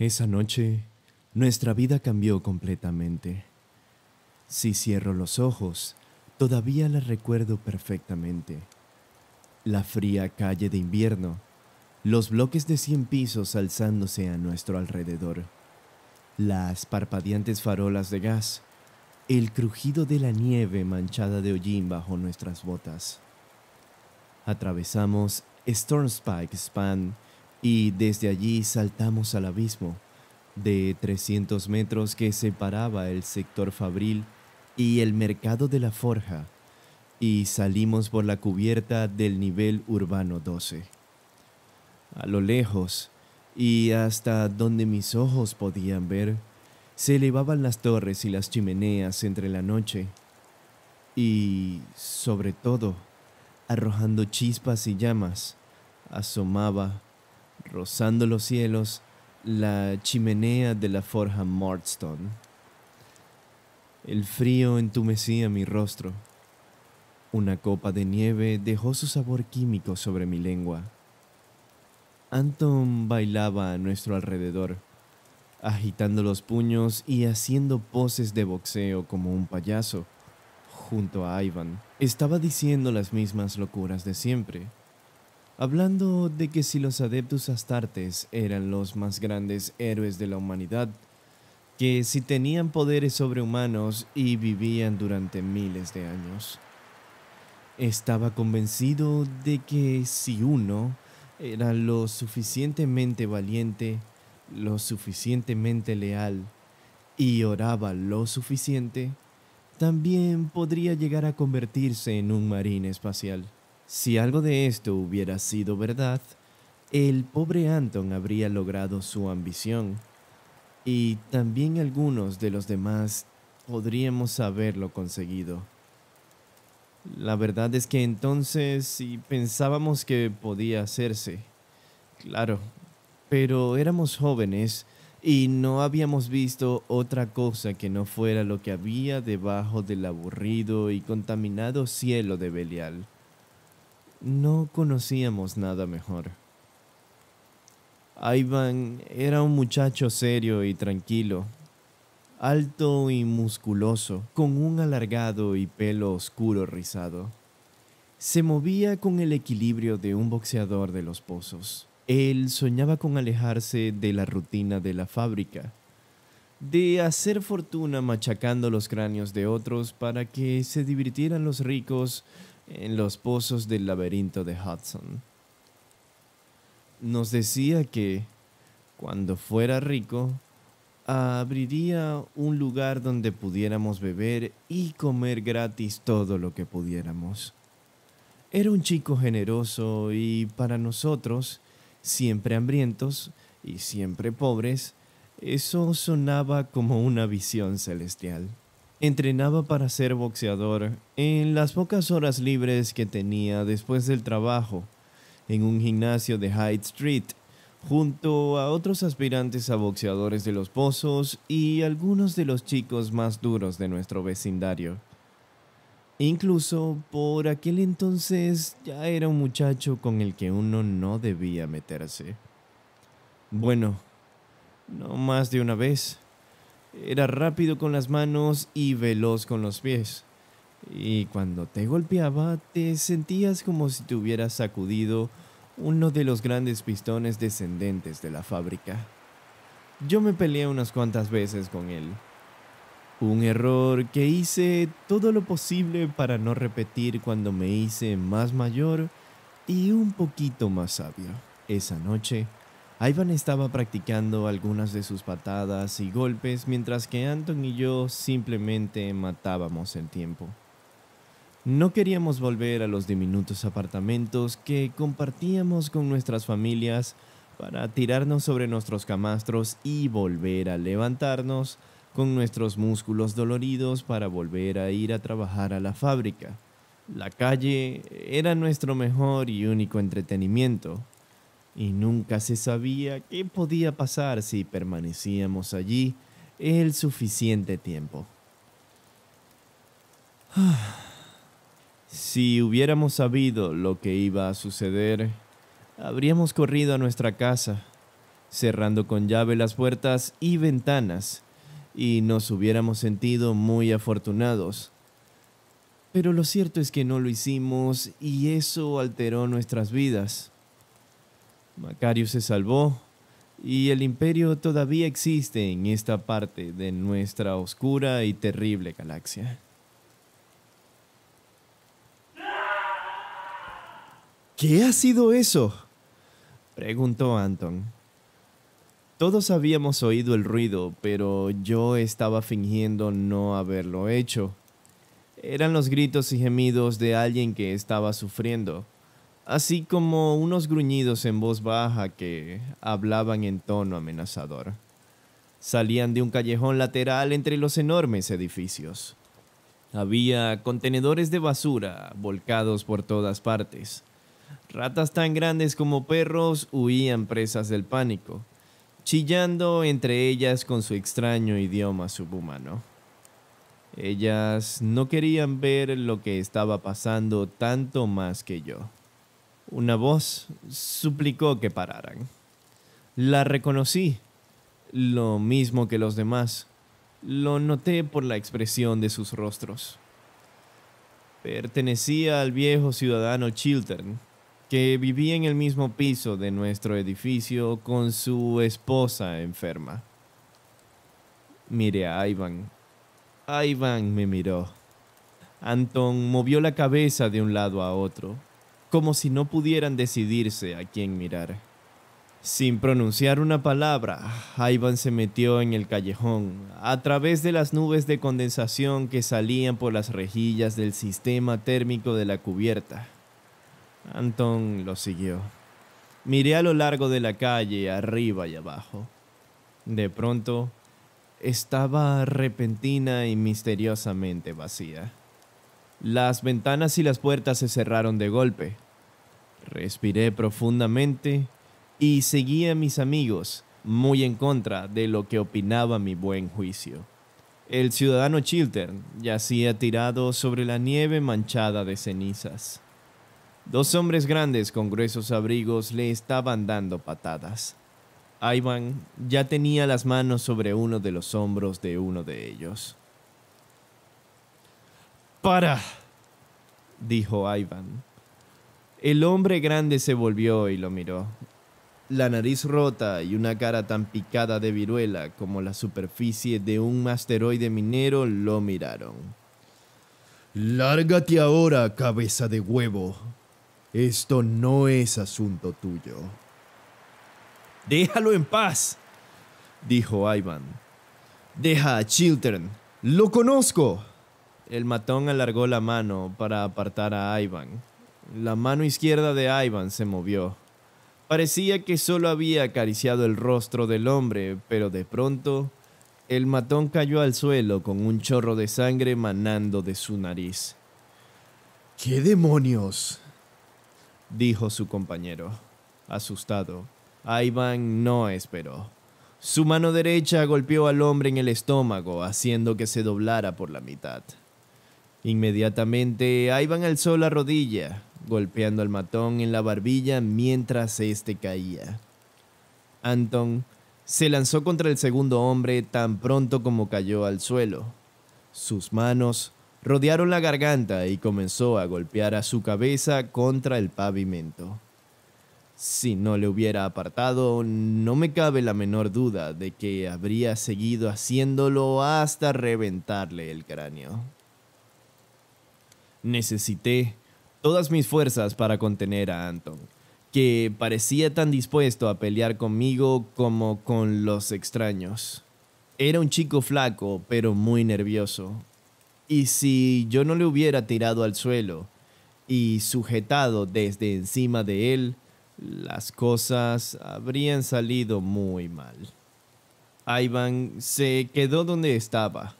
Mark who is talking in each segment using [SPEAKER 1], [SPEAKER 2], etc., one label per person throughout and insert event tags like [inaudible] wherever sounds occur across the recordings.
[SPEAKER 1] Esa noche, nuestra vida cambió completamente. Si cierro los ojos, todavía la recuerdo perfectamente. La fría calle de invierno, los bloques de cien pisos alzándose a nuestro alrededor, las parpadeantes farolas de gas, el crujido de la nieve manchada de hollín bajo nuestras botas. Atravesamos Stormspike Span y desde allí saltamos al abismo de 300 metros que separaba el sector fabril y el mercado de la forja y salimos por la cubierta del nivel urbano 12. A lo lejos y hasta donde mis ojos podían ver, se elevaban las torres y las chimeneas entre la noche y, sobre todo, arrojando chispas y llamas, asomaba rozando los cielos, la chimenea de la forja Mordstone. El frío entumecía mi rostro. Una copa de nieve dejó su sabor químico sobre mi lengua. Anton bailaba a nuestro alrededor, agitando los puños y haciendo poses de boxeo como un payaso, junto a Ivan. Estaba diciendo las mismas locuras de siempre, Hablando de que si los adeptos astartes eran los más grandes héroes de la humanidad, que si tenían poderes sobrehumanos y vivían durante miles de años. Estaba convencido de que si uno era lo suficientemente valiente, lo suficientemente leal y oraba lo suficiente, también podría llegar a convertirse en un marín espacial. Si algo de esto hubiera sido verdad, el pobre Anton habría logrado su ambición y también algunos de los demás podríamos haberlo conseguido. La verdad es que entonces sí pensábamos que podía hacerse. Claro, pero éramos jóvenes y no habíamos visto otra cosa que no fuera lo que había debajo del aburrido y contaminado cielo de Belial. No conocíamos nada mejor. Ivan era un muchacho serio y tranquilo, alto y musculoso, con un alargado y pelo oscuro rizado. Se movía con el equilibrio de un boxeador de los pozos. Él soñaba con alejarse de la rutina de la fábrica, de hacer fortuna machacando los cráneos de otros para que se divirtieran los ricos en los pozos del laberinto de Hudson. Nos decía que, cuando fuera rico, abriría un lugar donde pudiéramos beber y comer gratis todo lo que pudiéramos. Era un chico generoso y para nosotros, siempre hambrientos y siempre pobres, eso sonaba como una visión celestial. Entrenaba para ser boxeador en las pocas horas libres que tenía después del trabajo, en un gimnasio de Hyde Street, junto a otros aspirantes a boxeadores de los pozos y algunos de los chicos más duros de nuestro vecindario. Incluso por aquel entonces ya era un muchacho con el que uno no debía meterse. Bueno, no más de una vez. Era rápido con las manos y veloz con los pies. Y cuando te golpeaba, te sentías como si te hubieras sacudido uno de los grandes pistones descendentes de la fábrica. Yo me peleé unas cuantas veces con él. Un error que hice todo lo posible para no repetir cuando me hice más mayor y un poquito más sabio. Esa noche, Ivan estaba practicando algunas de sus patadas y golpes mientras que Anton y yo simplemente matábamos el tiempo. No queríamos volver a los diminutos apartamentos que compartíamos con nuestras familias para tirarnos sobre nuestros camastros y volver a levantarnos con nuestros músculos doloridos para volver a ir a trabajar a la fábrica. La calle era nuestro mejor y único entretenimiento y nunca se sabía qué podía pasar si permanecíamos allí el suficiente tiempo. [sighs] Si hubiéramos sabido lo que iba a suceder, habríamos corrido a nuestra casa, cerrando con llave las puertas y ventanas, y nos hubiéramos sentido muy afortunados. Pero lo cierto es que no lo hicimos y eso alteró nuestras vidas. Macario se salvó y el imperio todavía existe en esta parte de nuestra oscura y terrible galaxia. ¿Qué ha sido eso? preguntó Anton. Todos habíamos oído el ruido, pero yo estaba fingiendo no haberlo hecho. Eran los gritos y gemidos de alguien que estaba sufriendo así como unos gruñidos en voz baja que hablaban en tono amenazador. Salían de un callejón lateral entre los enormes edificios. Había contenedores de basura volcados por todas partes. Ratas tan grandes como perros huían presas del pánico, chillando entre ellas con su extraño idioma subhumano. Ellas no querían ver lo que estaba pasando tanto más que yo. Una voz suplicó que pararan. La reconocí, lo mismo que los demás. Lo noté por la expresión de sus rostros. Pertenecía al viejo ciudadano Chiltern, que vivía en el mismo piso de nuestro edificio con su esposa enferma. Miré a Ivan. Ivan me miró. Anton movió la cabeza de un lado a otro, como si no pudieran decidirse a quién mirar. Sin pronunciar una palabra, Ivan se metió en el callejón, a través de las nubes de condensación que salían por las rejillas del sistema térmico de la cubierta. Anton lo siguió. Miré a lo largo de la calle, arriba y abajo. De pronto, estaba repentina y misteriosamente vacía. Las ventanas y las puertas se cerraron de golpe, Respiré profundamente y seguí a mis amigos, muy en contra de lo que opinaba mi buen juicio. El ciudadano Chiltern yacía tirado sobre la nieve manchada de cenizas. Dos hombres grandes con gruesos abrigos le estaban dando patadas. Ivan ya tenía las manos sobre uno de los hombros de uno de ellos. ¡Para! dijo Ivan. El hombre grande se volvió y lo miró. La nariz rota y una cara tan picada de viruela como la superficie de un asteroide minero lo miraron. Lárgate ahora, cabeza de huevo. Esto no es asunto tuyo. Déjalo en paz, dijo Ivan. Deja a Chiltern. Lo conozco. El matón alargó la mano para apartar a Ivan. La mano izquierda de Ivan se movió. Parecía que solo había acariciado el rostro del hombre, pero de pronto el matón cayó al suelo con un chorro de sangre manando de su nariz. ¿Qué demonios? dijo su compañero. Asustado, Ivan no esperó. Su mano derecha golpeó al hombre en el estómago, haciendo que se doblara por la mitad. Inmediatamente, Ivan alzó la rodilla, golpeando al matón en la barbilla mientras éste caía. Anton se lanzó contra el segundo hombre tan pronto como cayó al suelo. Sus manos rodearon la garganta y comenzó a golpear a su cabeza contra el pavimento. Si no le hubiera apartado, no me cabe la menor duda de que habría seguido haciéndolo hasta reventarle el cráneo. Necesité todas mis fuerzas para contener a Anton, que parecía tan dispuesto a pelear conmigo como con los extraños. Era un chico flaco, pero muy nervioso. Y si yo no le hubiera tirado al suelo y sujetado desde encima de él, las cosas habrían salido muy mal. Ivan se quedó donde estaba,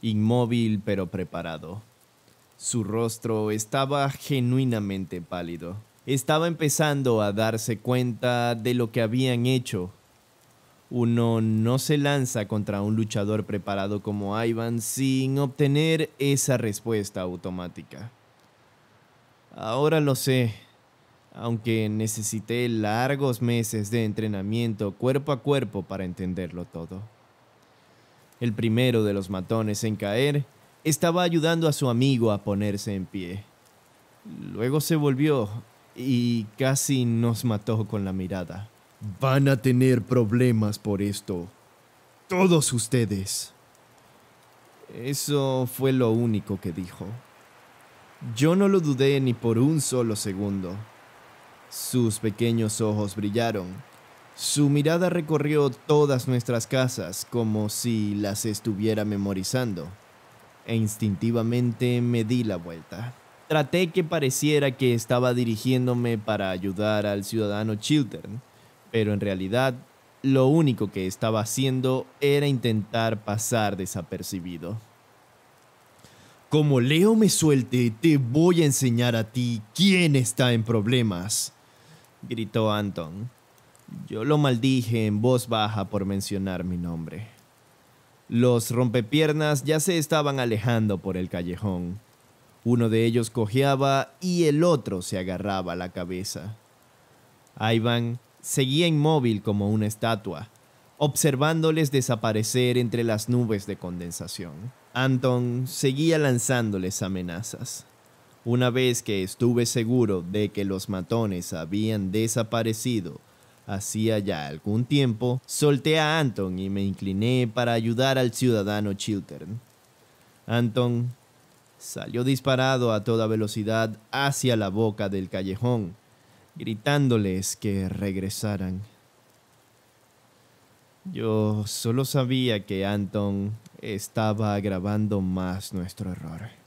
[SPEAKER 1] inmóvil pero preparado. Su rostro estaba genuinamente pálido. Estaba empezando a darse cuenta de lo que habían hecho. Uno no se lanza contra un luchador preparado como Ivan sin obtener esa respuesta automática. Ahora lo sé. Aunque necesité largos meses de entrenamiento cuerpo a cuerpo para entenderlo todo. El primero de los matones en caer estaba ayudando a su amigo a ponerse en pie. Luego se volvió y casi nos mató con la mirada. Van a tener problemas por esto. Todos ustedes. Eso fue lo único que dijo. Yo no lo dudé ni por un solo segundo. Sus pequeños ojos brillaron. Su mirada recorrió todas nuestras casas como si las estuviera memorizando e instintivamente me di la vuelta. Traté que pareciera que estaba dirigiéndome para ayudar al ciudadano Chiltern, pero en realidad lo único que estaba haciendo era intentar pasar desapercibido. Como Leo me suelte, te voy a enseñar a ti quién está en problemas, gritó Anton. Yo lo maldije en voz baja por mencionar mi nombre. Los rompepiernas ya se estaban alejando por el callejón. Uno de ellos cojeaba y el otro se agarraba la cabeza. Ivan seguía inmóvil como una estatua, observándoles desaparecer entre las nubes de condensación. Anton seguía lanzándoles amenazas. Una vez que estuve seguro de que los matones habían desaparecido, Hacía ya algún tiempo, solté a Anton y me incliné para ayudar al ciudadano Chiltern. Anton salió disparado a toda velocidad hacia la boca del callejón, gritándoles que regresaran. Yo solo sabía que Anton estaba agravando más nuestro error.